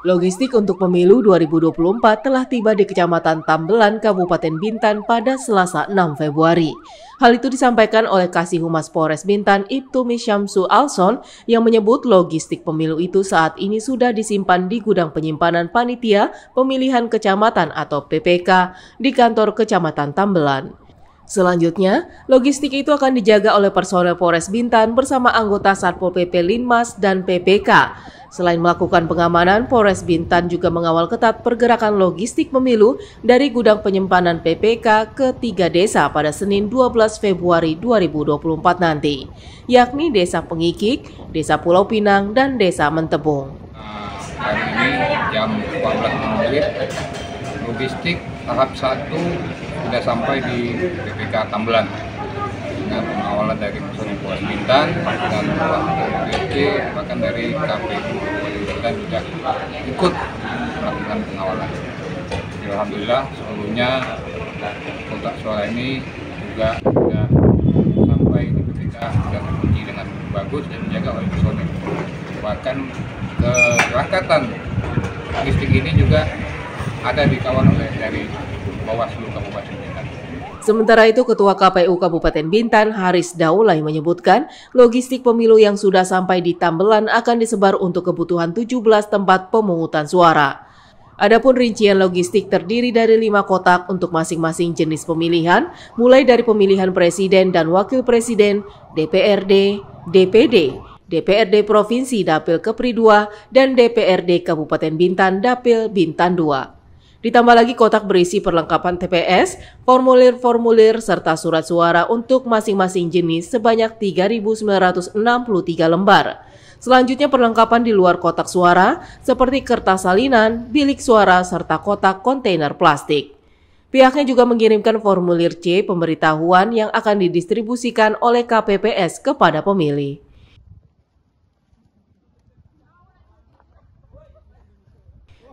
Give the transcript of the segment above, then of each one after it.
Logistik untuk pemilu 2024 telah tiba di Kecamatan Tambelan, Kabupaten Bintan pada Selasa 6 Februari. Hal itu disampaikan oleh Kasih Humas Polres Bintan Ibtu Misyamsu Alson yang menyebut logistik pemilu itu saat ini sudah disimpan di gudang penyimpanan panitia pemilihan kecamatan atau PPK di kantor Kecamatan Tambelan. Selanjutnya, logistik itu akan dijaga oleh personel Polres Bintan bersama anggota Satpol PP Linmas dan PPK. Selain melakukan pengamanan, Polres Bintan juga mengawal ketat pergerakan logistik pemilu dari gudang penyimpanan PPK ke tiga desa pada Senin 12 Februari 2024 nanti, yakni Desa Pengikik, Desa Pulau Pinang, dan Desa Mentebung. Nah, hari ini jam menit, logistik tahap 1 sudah sampai di PPK Tambelan dengan pengawalan dari Puskesmas Bintan dan BG, bahkan dari KPU Bintan juga ikut melakukan pengawalan. Alhamdulillah seluruhnya kotak suara ini juga sudah sampai di ketika sudah terkunci dengan bagus dan dijaga oleh personil. Bahkan kerakatan listrik ini juga ada dikawal oleh dari Bawaslu Kabupaten Bintan. Sementara itu, Ketua KPU Kabupaten Bintan, Haris Daulay menyebutkan, logistik pemilu yang sudah sampai di Tambelan akan disebar untuk kebutuhan 17 tempat pemungutan suara. Adapun rincian logistik terdiri dari lima kotak untuk masing-masing jenis pemilihan, mulai dari pemilihan presiden dan wakil presiden, DPRD, DPD, DPRD Provinsi Dapil Kepri II, dan DPRD Kabupaten Bintan Dapil Bintan II. Ditambah lagi kotak berisi perlengkapan TPS, formulir-formulir, serta surat suara untuk masing-masing jenis sebanyak 3.963 lembar. Selanjutnya perlengkapan di luar kotak suara seperti kertas salinan, bilik suara, serta kotak kontainer plastik. Pihaknya juga mengirimkan formulir C pemberitahuan yang akan didistribusikan oleh KPPS kepada pemilih.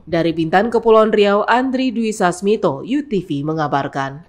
Dari Bintan, Kepulauan Riau, Andri Dwi Sasmito, UTV mengabarkan.